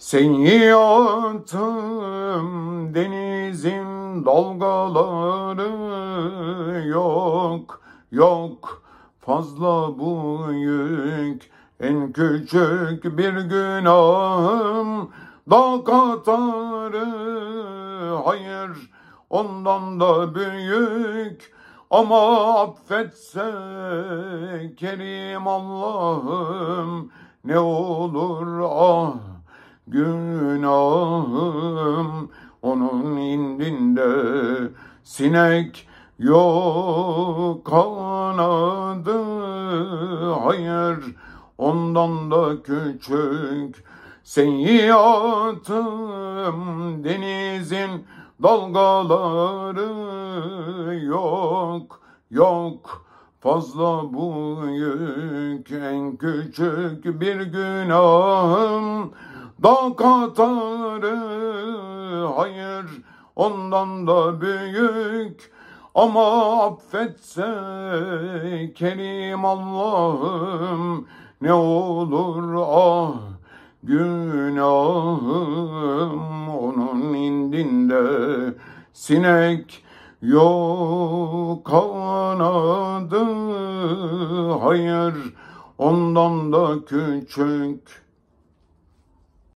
Seni attım denizin dalgaları yok yok fazla bu yük en küçük bir günahım da katarı hayır ondan da büyük ama affetse Kerim Allah'ım ne olur ah günahım onun indinde sinek yok kanadı hayır ondan da küçük seyyiatım denizin dalgaları yok yok fazla bu yük en küçük bir günahım Dağ katarı hayır ondan da büyük ama affetse Kerim Allah'ım ne olur ah günahım onun indinde sinek yok kanadı hayır ondan da küçük